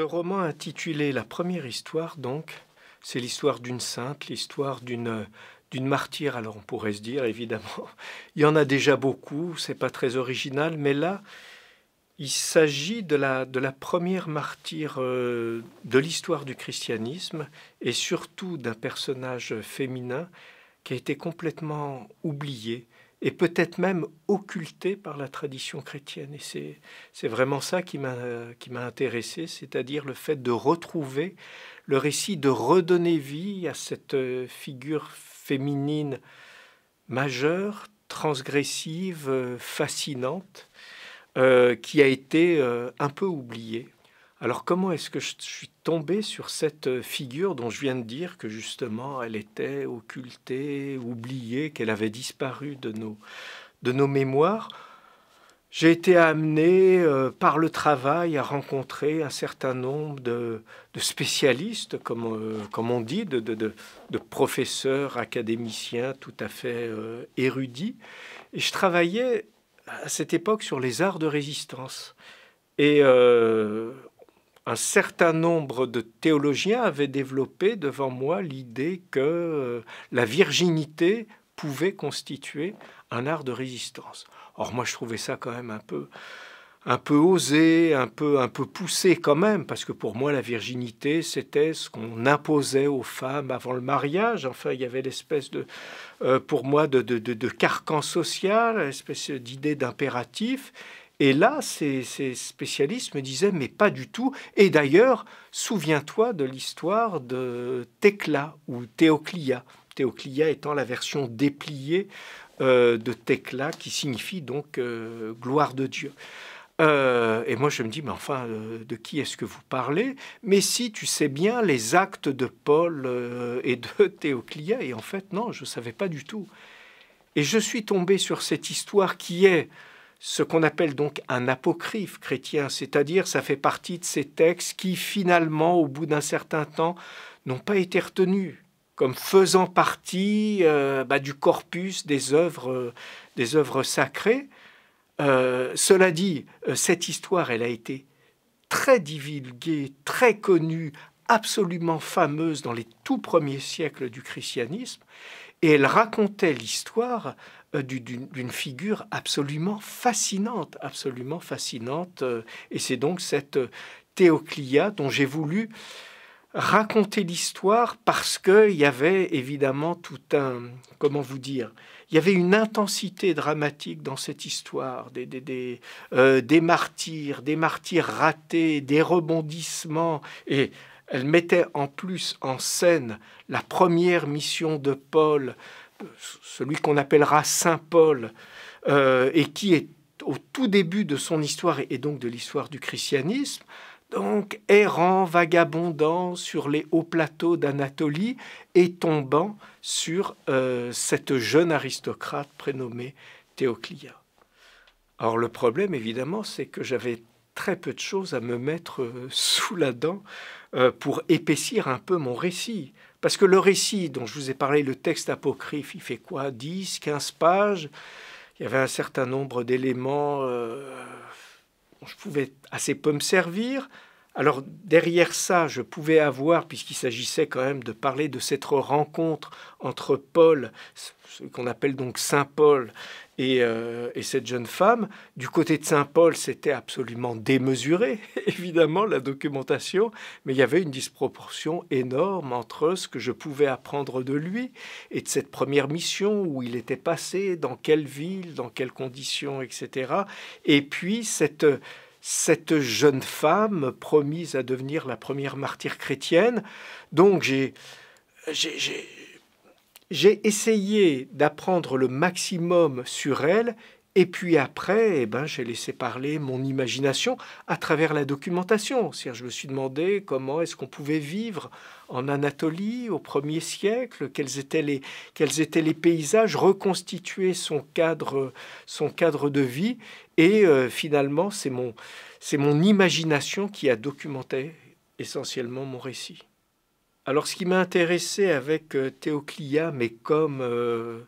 Ce roman intitulé La première histoire, donc, c'est l'histoire d'une sainte, l'histoire d'une d'une martyre. Alors on pourrait se dire, évidemment, il y en a déjà beaucoup, c'est pas très original, mais là, il s'agit de la, première martyre euh, de l'histoire du christianisme et surtout d'un personnage féminin qui a été complètement oublié et peut-être même occultée par la tradition chrétienne. Et c'est vraiment ça qui m'a intéressé, c'est-à-dire le fait de retrouver le récit, de redonner vie à cette euh, figure féminine majeure, transgressive, euh, fascinante, euh, qui a été un peu oubliée. Alors comment est-ce que je suis tombé sur cette euh, figure dont je viens de dire que justement elle était occultée, oubliée, qu'elle avait disparu de nos, de nos mémoires j'ai été amené euh, par le travail à rencontrer un certain nombre de, spécialistes, comme, euh, comme, on dit, de, professeurs, académiciens tout à fait érudits. Et je travaillais à cette époque sur les arts de résistance. Et un certain nombre de théologiens avaient développé devant moi l'idée que euh, la virginité pouvait constituer un art de résistance. Or moi je trouvais ça quand même un peu un peu osé, un peu un peu poussé quand même parce que pour moi la virginité c'était ce qu'on imposait aux femmes avant le mariage. Enfin, il y avait l'espèce de euh, pour moi de, de, de carcan social, l'espèce d'idée d'impératif et là, ces, spécialistes me disaient, mais pas du tout. Et d'ailleurs, souviens-toi de l'histoire de Tecla ou Théoclia. Théoclia étant la version dépliée euh, de Tecla, qui signifie donc euh, gloire de Dieu. Euh, et moi, je me dis, mais enfin, de qui est-ce que vous parlez Mais si, tu sais bien, les actes de Paul et de Théoclia, et en fait, non, je ne savais pas du tout. Et je suis tombé sur cette histoire qui est ce qu'on appelle donc un apocryphe chrétien, c'est-à-dire ça fait partie de ces textes qui finalement, au bout d'un certain temps, n'ont pas été retenus comme faisant partie euh, bah, du corpus des œuvres, euh, sacrées. Euh, cela dit, cette histoire, elle a été très divulguée, très connue, absolument fameuse dans les tout premiers siècles du christianisme, et elle racontait l'histoire euh, d'une figure absolument fascinante, absolument fascinante. Euh, et c'est donc cette euh, Théoclia dont j'ai voulu raconter l'histoire parce qu'il y avait évidemment tout un, comment vous dire, il y avait une intensité dramatique dans cette histoire, des, des, des, martyrs, des martyrs ratés, des rebondissements, et elle mettait en plus en scène la première mission de Paul celui qu'on appellera Saint Paul, euh, et qui est au tout début de son histoire et donc de l'histoire du christianisme, donc errant, vagabondant sur les hauts plateaux d'Anatolie et tombant sur euh, cette jeune aristocrate prénommée Théoclia. Or le problème évidemment c'est que j'avais très peu de choses à me mettre euh, sous la dent pour épaissir un peu mon récit. Parce que le récit dont je vous ai parlé, le texte apocryphe, il fait quoi 10, 15 pages Il y avait un certain nombre d'éléments euh, dont je pouvais assez peu me servir. Alors derrière ça, je pouvais avoir, puisqu'il s'agissait quand même de parler de cette rencontre entre Paul, ce qu'on appelle donc Saint Paul, et, euh, cette jeune femme. Du côté de Saint Paul, c'était absolument démesuré, évidemment, la documentation, mais il y avait une disproportion énorme entre ce que je pouvais apprendre de lui et de cette première mission, où il était passé, dans quelle ville, dans quelles conditions, etc. Et puis cette cette jeune femme promise à devenir la première martyre chrétienne. Donc j'ai, essayé d'apprendre le maximum sur elle et puis après, eh ben, j'ai laissé parler mon imagination à travers la documentation. cest je me suis demandé comment est-ce qu'on pouvait vivre en Anatolie au premier siècle, quels étaient les, quels étaient les paysages, reconstituer son cadre, son cadre de vie. Et euh, finalement, c'est mon, c'est mon imagination qui a documenté essentiellement mon récit. Alors ce qui m'a intéressé avec euh, Théoclia, mais comme... Euh,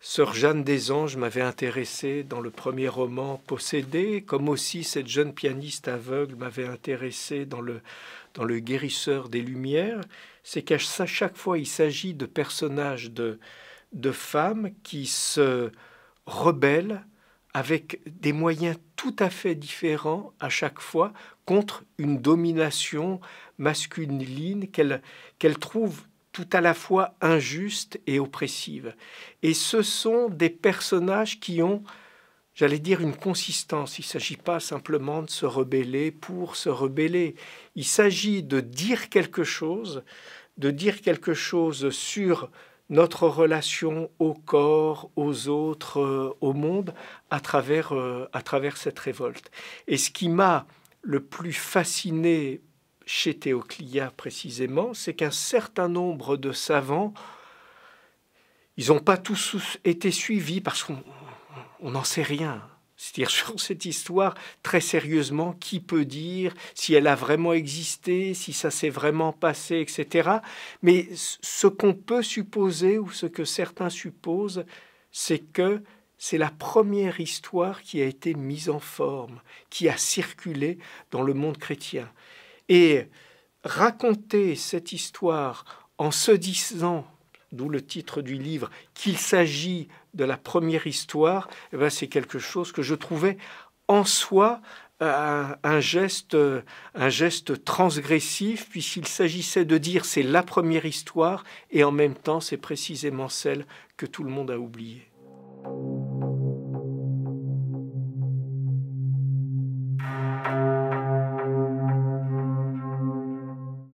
Sœur Jeanne des Anges m'avait intéressé dans le premier roman Possédé, comme aussi cette jeune pianiste aveugle m'avait intéressé dans le, dans le Guérisseur des Lumières. C'est qu'à chaque fois, il s'agit de personnages de, de femmes qui se rebellent avec des moyens tout à fait différents à chaque fois contre une domination masculine qu'elles trouvent tout à la fois injuste et oppressive. Et ce sont des personnages qui ont, j'allais dire, une consistance. Il s'agit pas simplement de se rebeller pour se rebeller. Il s'agit de dire quelque chose, de dire quelque chose sur notre relation au corps, aux autres, euh, au monde, à travers, euh, à travers cette révolte. Et ce qui m'a le plus fasciné chez Théoclia précisément, c'est qu'un certain nombre de savants, ils n'ont pas tous été suivis parce qu'on n'en sait rien. C'est-à-dire sur cette histoire, très sérieusement, qui peut dire si elle a vraiment existé, si ça s'est vraiment passé, etc. Mais ce qu'on peut supposer, ou ce que certains supposent, c'est que c'est la première histoire qui a été mise en forme, qui a circulé dans le monde chrétien. Et raconter cette histoire en se disant, d'où le titre du livre, qu'il s'agit de la première histoire, eh ben, c'est quelque chose que je trouvais en soi euh, un, geste, euh, un geste transgressif, puisqu'il s'agissait de dire c'est la première histoire, et en même temps c'est précisément celle que tout le monde a oubliée.